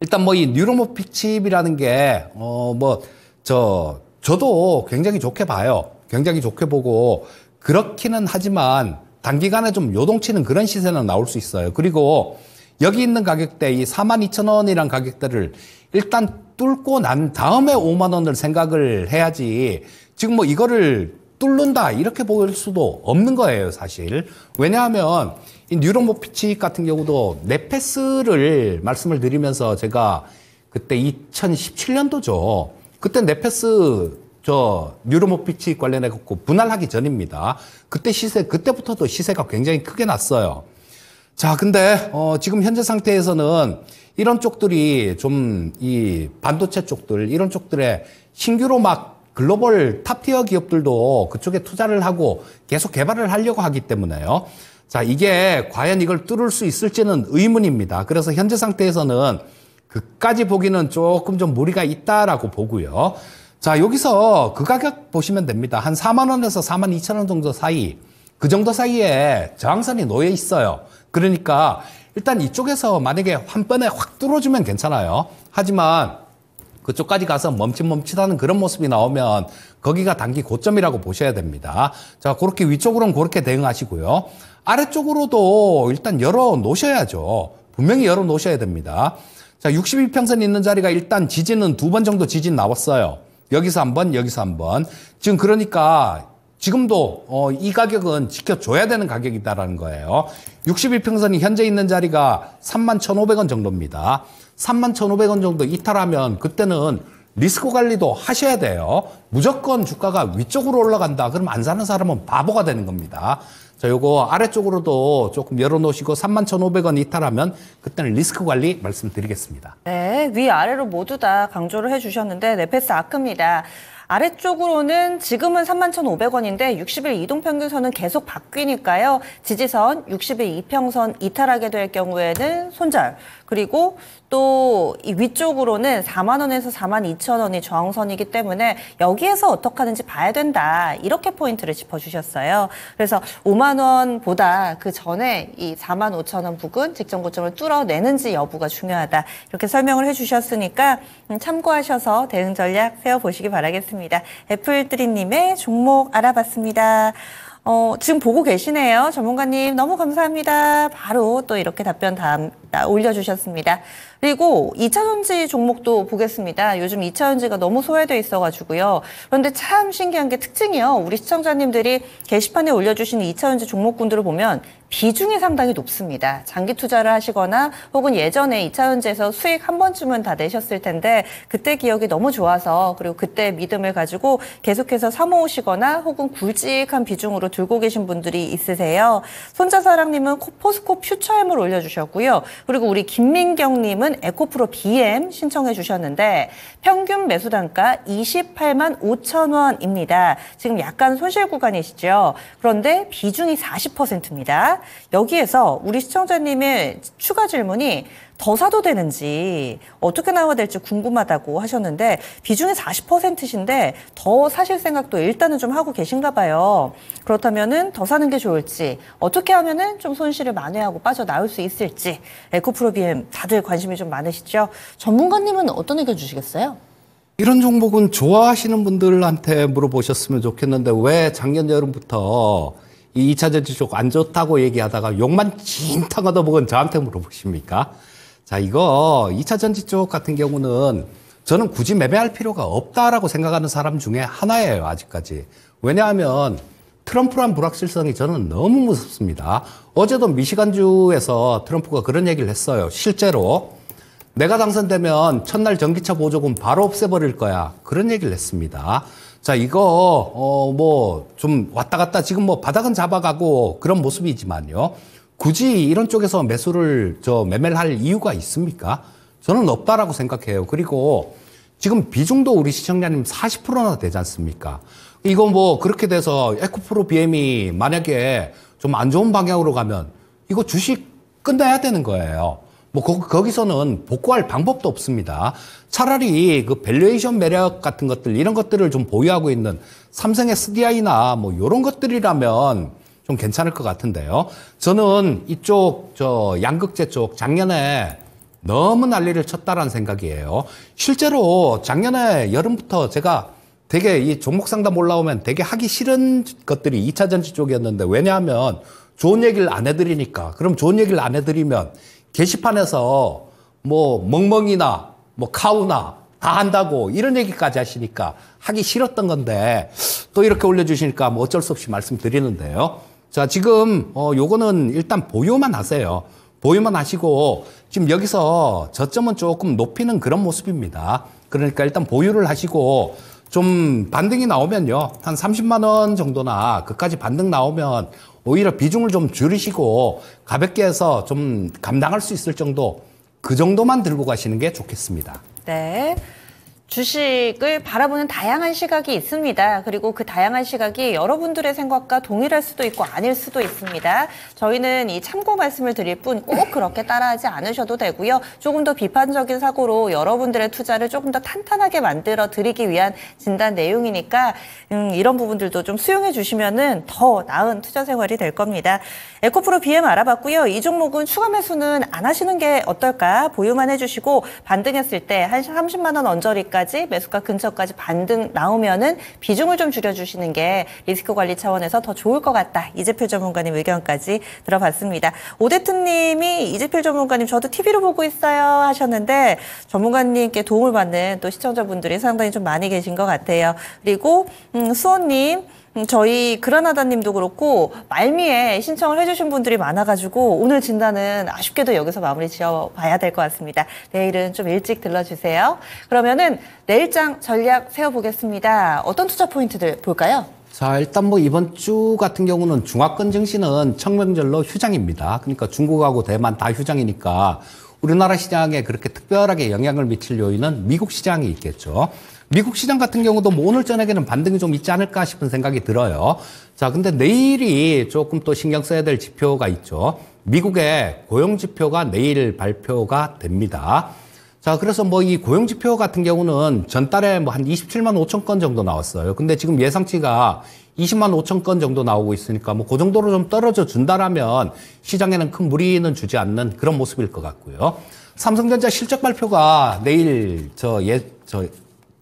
일단 뭐 이 뉴로모픽 칩이라는 게 어 뭐 저 저도 굉장히 좋게 봐요. 굉장히 좋게 보고 그렇기는 하지만 단기간에 좀 요동치는 그런 시세는 나올 수 있어요. 그리고 여기 있는 가격대 이 42,000원이란 가격대를 일단 뚫고 난 다음에 5만 원을 생각을 해야지 지금 뭐 이거를 뚫는다 이렇게 보일 수도 없는 거예요 사실 왜냐하면 이 뉴로모피치 같은 경우도 네페스를 말씀을 드리면서 제가 그때 2017년도죠 그때 네페스 저 뉴로모피치 관련해 갖고 분할하기 전입니다 그때 시세 그때부터도 시세가 굉장히 크게 났어요 자 근데 어, 지금 현재 상태에서는 이런 쪽들이 좀 이 반도체 쪽들 이런 쪽들의 신규로 막 글로벌 탑티어 기업들도 그쪽에 투자를 하고 계속 개발을 하려고 하기 때문에요. 자, 이게 과연 이걸 뚫을 수 있을지는 의문입니다. 그래서 현재 상태에서는 그까지 보기는 조금 좀 무리가 있다라고 보고요. 자, 여기서 그 가격 보시면 됩니다. 한 4만 원에서 4만 2천 원 정도 사이. 그 정도 사이에 저항선이 놓여 있어요. 그러니까 일단 이쪽에서 만약에 한 번에 확 뚫어주면 괜찮아요. 하지만 그쪽까지 가서 멈칫멈칫하는 그런 모습이 나오면 거기가 단기 고점이라고 보셔야 됩니다. 자, 그렇게 위쪽으로는 그렇게 대응하시고요. 아래쪽으로도 일단 열어 놓으셔야죠. 분명히 열어 놓으셔야 됩니다. 자, 62평선 있는 자리가 일단 지진은 두 번 정도 지진 나왔어요. 여기서 한 번, 여기서 한 번. 지금 그러니까 지금도 어, 이 가격은 지켜줘야 되는 가격이다라는 거예요. 61평선이 현재 있는 자리가 31,500원 정도입니다. 31,500원 정도 이탈하면 그때는 리스크 관리도 하셔야 돼요. 무조건 주가가 위쪽으로 올라간다. 그럼 안 사는 사람은 바보가 되는 겁니다. 자, 요거 아래쪽으로도 조금 열어놓으시고 31,500원 이탈하면 그때는 리스크 관리 말씀드리겠습니다. 네, 위아래로 모두 다 강조를 해주셨는데 네페스 아크입니다. 아래쪽으로는 지금은 31,500원인데 60일 이동평균선은 계속 바뀌니까요. 지지선 60일 이평선 이탈하게 될 경우에는 손절 그리고 또이 위쪽으로는 4만 원에서 4만 2천 원이 저항선이기 때문에 여기에서 어떻게 하는지 봐야 된다. 이렇게 포인트를 짚어주셨어요. 그래서 5만 원보다 그 전에 이 4만 5천 원 부근 직전 고점을 뚫어내는지 여부가 중요하다. 이렇게 설명을 해주셨으니까 음, 참고하셔서 대응 전략 세워보시기 바라겠습니다. 애플드리님의 종목 알아봤습니다. 어, 지금 보고 계시네요. 전문가님 너무 감사합니다. 바로 또 이렇게 답변 다음 올 아, 올려주셨습니다. 그리고 2차 전지 종목도 보겠습니다. 요즘 2차 전지가 너무 소외돼 있어가지고요. 그런데 참 신기한 게 특징이요. 우리 시청자님들이 게시판에 올려주신 2차 전지 종목군들을 보면 비중이 상당히 높습니다. 장기 투자를 하시거나 혹은 예전에 2차 전지에서 수익 한 번쯤은 다 내셨을 텐데 그때 기억이 너무 좋아서 그리고 그때 믿음을 가지고 계속해서 사모으시거나 혹은 굵직한 비중으로 들고 계신 분들이 있으세요. 손자사랑님은 코 포스코 퓨처엠을 올려주셨고요. 그리고 우리 김민경님은 에코프로 BM 신청해 주셨는데 평균 매수 단가 28만 5천 원입니다. 지금 약간 손실 구간이시죠. 그런데 비중이 40%입니다. 여기에서 우리 시청자님의 추가 질문이 더 사도 되는지 어떻게 나와야 될지 궁금하다고 하셨는데 비중이 40%신데 더 사실 생각도 일단은 좀 하고 계신가 봐요. 그렇다면은 더 사는 게 좋을지 어떻게 하면은 좀 손실을 만회하고 빠져나올 수 있을지 에코프로비엠 다들 관심이 좀 많으시죠? 전문가님은 어떤 의견 주시겠어요? 이런 종목은 좋아하시는 분들한테 물어보셨으면 좋겠는데 왜 작년 여름부터 이이차 전지 쪽 안 좋다고 얘기하다가 욕만 진탕 얻어먹은 저한테 물어보십니까? 자, 이거 2차 전지 쪽 같은 경우는 저는 굳이 매매할 필요가 없다라고 생각하는 사람 중에 하나예요, 아직까지. 왜냐하면 트럼프란 불확실성이 저는 너무 무섭습니다. 어제도 미시간주에서 트럼프가 그런 얘기를 했어요. 실제로. 내가 당선되면 첫날 전기차 보조금 바로 없애버릴 거야. 그런 얘기를 했습니다. 자, 이거, 어, 뭐, 좀 왔다 갔다 지금 뭐 바닥은 잡아가고 그런 모습이지만요. 굳이 이런 쪽에서 매수를 저 매매를 할 이유가 있습니까? 저는 없다라고 생각해요. 그리고 지금 비중도 우리 시청자님 40%나 되지 않습니까? 이거 뭐 그렇게 돼서 에코프로 BM이 만약에 좀 안 좋은 방향으로 가면 이거 주식 끝나야 되는 거예요. 뭐 거, 기서는 복구할 방법도 없습니다. 차라리 그 밸류에이션 매력 같은 것들 이런 것들을 좀 보유하고 있는 삼성 SDI나 뭐 이런 것들이라면 좀 괜찮을 것 같은데요. 저는 이쪽 저 양극재 쪽 작년에 너무 난리를 쳤다라는 생각이에요. 실제로 작년에 여름부터 제가 되게 이 종목 상담 올라오면 되게 하기 싫은 것들이 2차 전지 쪽이었는데 왜냐하면 좋은 얘기를 안 해드리니까 그럼 좋은 얘기를 안 해드리면 게시판에서 뭐 멍멍이나 뭐 카우나 다 한다고 이런 얘기까지 하시니까 하기 싫었던 건데 또 이렇게 올려주시니까 뭐 어쩔 수 없이 말씀드리는데요. 자, 지금 어 요거는 일단 보유만 하세요. 보유만 하시고 지금 여기서 저점은 조금 높이는 그런 모습입니다. 그러니까 일단 보유를 하시고 좀 반등이 나오면요. 한 30만 원 정도나 그까지 반등 나오면 오히려 비중을 좀 줄이시고 가볍게 해서 좀 감당할 수 있을 정도 그 정도만 들고 가시는 게 좋겠습니다. 네. 주식을 바라보는 다양한 시각이 있습니다. 그리고 그 다양한 시각이 여러분들의 생각과 동일할 수도 있고 아닐 수도 있습니다. 저희는 이 참고 말씀을 드릴 뿐 꼭 그렇게 따라하지 않으셔도 되고요. 조금 더 비판적인 사고로 여러분들의 투자를 조금 더 탄탄하게 만들어 드리기 위한 진단 내용이니까 음, 이런 부분들도 좀 수용해 주시면은 더 나은 투자 생활이 될 겁니다. 에코프로 BM 알아봤고요. 이 종목은 추가 매수는 안 하시는 게 어떨까 보유만 해주시고 반등했을 때 한 30만 원언저리 근까지 매수가 근처까지 반등 나오면은 비중을 좀 줄여주시는 게 리스크 관리 차원에서 더 좋을 것 같다. 이재필 전문가님 의견까지 들어봤습니다. 오대트님이이재필 전문가님 저도 TV로 보고 있어요 하셨는데 전문가님께 도움을 받는 또 시청자분들이 상당히 좀 많이 계신 것 같아요. 그리고 음, 수원님. 음, 저희 그라나다님도 그렇고 말미에 신청을 해주신 분들이 많아가지고 오늘 진단은 아쉽게도 여기서 마무리 지어봐야 될 것 같습니다. 내일은 좀 일찍 들러주세요. 그러면은 내일장 전략 세워보겠습니다. 어떤 투자 포인트들 볼까요? 자 일단 뭐 이번 주 같은 경우는 중화권 증시는 청명절로 휴장입니다. 그러니까 중국하고 대만 다 휴장이니까 우리나라 시장에 그렇게 특별하게 영향을 미칠 요인은 미국 시장이 있겠죠. 미국 시장 같은 경우도 뭐 오늘 저녁에는 반등이 좀 있지 않을까 싶은 생각이 들어요. 자, 근데 내일이 조금 또 신경 써야 될 지표가 있죠. 미국의 고용 지표가 내일 발표가 됩니다. 자, 그래서 뭐 이 고용 지표 같은 경우는 전달에 뭐 한 27만 5천 건 정도 나왔어요. 근데 지금 예상치가 20만 5천 건 정도 나오고 있으니까 뭐 그 정도로 좀 떨어져 준다라면 시장에는 큰 무리는 주지 않는 그런 모습일 것 같고요. 삼성전자 실적 발표가 내일 저 예, 저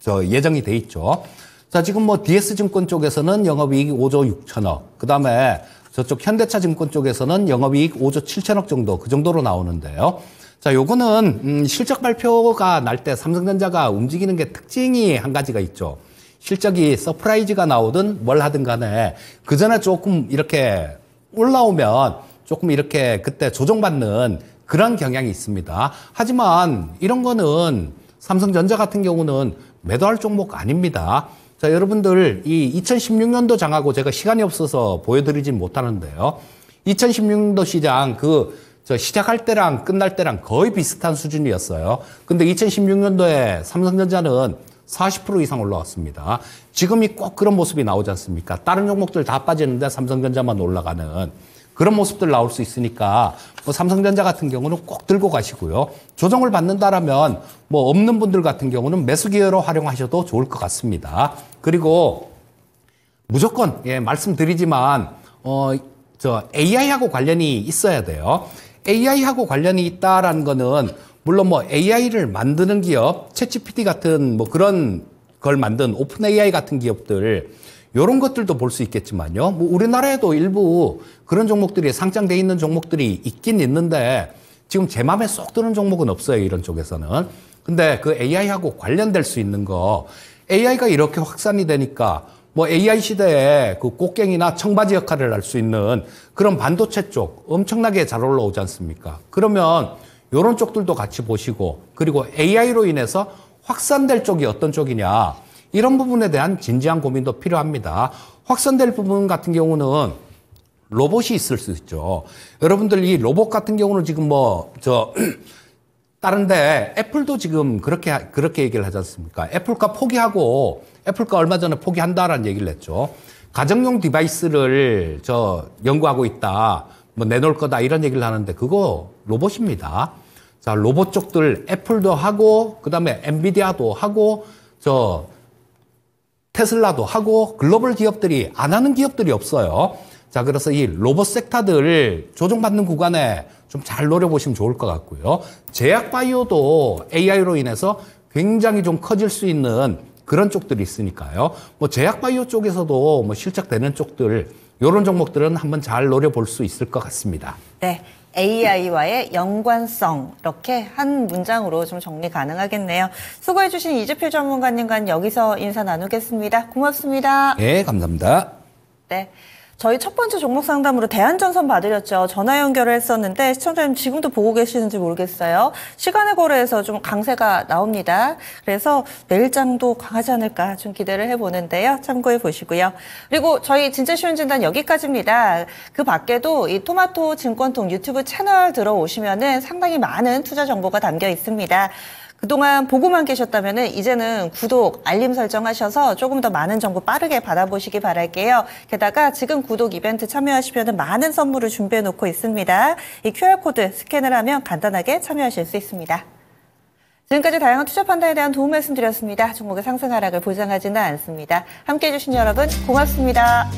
저 예정이 돼 있죠. 자, 지금 뭐 DS증권 쪽에서는 영업이익 5조 6천억. 그 다음에 저쪽 현대차증권 쪽에서는 영업이익 5조 7천억 정도, 그 정도로 나오는데요. 자, 요거는, 음, 실적 발표가 날 때 삼성전자가 움직이는 게 특징이 한 가지가 있죠. 실적이 서프라이즈가 나오든 뭘 하든 간에 그 전에 조금 이렇게 올라오면 조금 이렇게 그때 조정받는 그런 경향이 있습니다. 하지만 이런 거는 삼성전자 같은 경우는 매도할 종목 아닙니다. 자, 여러분들 이 2016년도 장하고 제가 시간이 없어서 보여드리진 못하는데요. 2016년도 시장 그저 시작할 때랑 끝날 때랑 거의 비슷한 수준이었어요. 근데 2016년도에 삼성전자는 40% 이상 올라왔습니다. 지금이 꼭 그런 모습이 나오지 않습니까? 다른 종목들 다 빠지는데 삼성전자만 올라가는. 그런 모습들 나올 수 있으니까 뭐 삼성전자 같은 경우는 꼭 들고 가시고요. 조정을 받는다라면 뭐 없는 분들 같은 경우는 매수 기회로 활용하셔도 좋을 것 같습니다. 그리고 무조건 예, 말씀드리지만 어저 AI하고 관련이 있어야 돼요. AI하고 관련이 있다라는 거는 물론 뭐 AI를 만드는 기업, 챗GPT 같은 뭐 그런 걸 만든 오픈 AI 같은 기업들 이런 것들도 볼 수 있겠지만요. 뭐 우리나라에도 일부 그런 종목들이 상장돼 있는 종목들이 있긴 있는데 지금 제 마음에 쏙 드는 종목은 없어요. 이런 쪽에서는. 근데 그 AI하고 관련될 수 있는 거 AI가 이렇게 확산이 되니까 뭐 AI 시대에 그 꽃갱이나 청바지 역할을 할 수 있는 그런 반도체 쪽 엄청나게 잘 올라오지 않습니까? 그러면 이런 쪽들도 같이 보시고 그리고 AI로 인해서 확산될 쪽이 어떤 쪽이냐 이런 부분에 대한 진지한 고민도 필요합니다. 확산될 부분 같은 경우는 로봇이 있을 수 있죠. 여러분들 이 로봇 같은 경우는 지금 뭐, 저, 다른데 애플도 지금 그렇게, 그렇게 얘기를 하지 않습니까? 애플과 포기하고 애플과 얼마 전에 포기한다라는 얘기를 했죠. 가정용 디바이스를 저 연구하고 있다. 뭐 내놓을 거다 이런 얘기를 하는데 그거 로봇입니다. 자, 로봇 쪽들 애플도 하고 그다음에 엔비디아도 하고 저 테슬라도 하고 글로벌 기업들이 안 하는 기업들이 없어요. 자, 그래서 이 로봇 섹터들 조정받는 구간에 좀 잘 노려보시면 좋을 것 같고요. 제약 바이오도 AI로 인해서 굉장히 좀 커질 수 있는 그런 쪽들이 있으니까요. 뭐 제약 바이오 쪽에서도 뭐 실적되는 쪽들 이런 종목들은 한번 잘 노려볼 수 있을 것 같습니다. 네. AI와의 연관성 이렇게 한 문장으로 좀 정리 가능하겠네요. 수고해주신 이주필 전문가님과는 여기서 인사 나누겠습니다. 고맙습니다. 네, 감사합니다. 네. 저희 첫 번째 종목 상담으로 대한전선 받으셨죠 전화 연결을 했었는데 시청자님 지금도 보고 계시는지 모르겠어요. 시간의 거래에서 좀 강세가 나옵니다. 그래서 내일장도 강하지 않을까 좀 기대를 해보는데요. 참고해 보시고요. 그리고 저희 진짜 쉬운 진단 여기까지입니다. 그 밖에도 이 토마토 증권통 유튜브 채널 들어오시면은 상당히 많은 투자 정보가 담겨 있습니다. 그동안 보고만 계셨다면 이제는 구독, 알림 설정하셔서 조금 더 많은 정보 빠르게 받아보시기 바랄게요. 게다가 지금 구독 이벤트 참여하시면 많은 선물을 준비해 놓고 있습니다. 이 QR코드 스캔을 하면 간단하게 참여하실 수 있습니다. 지금까지 다양한 투자 판단에 대한 도움 말씀드렸습니다. 종목의 상승 하락을 보장하지는 않습니다. 함께해 주신 여러분 고맙습니다.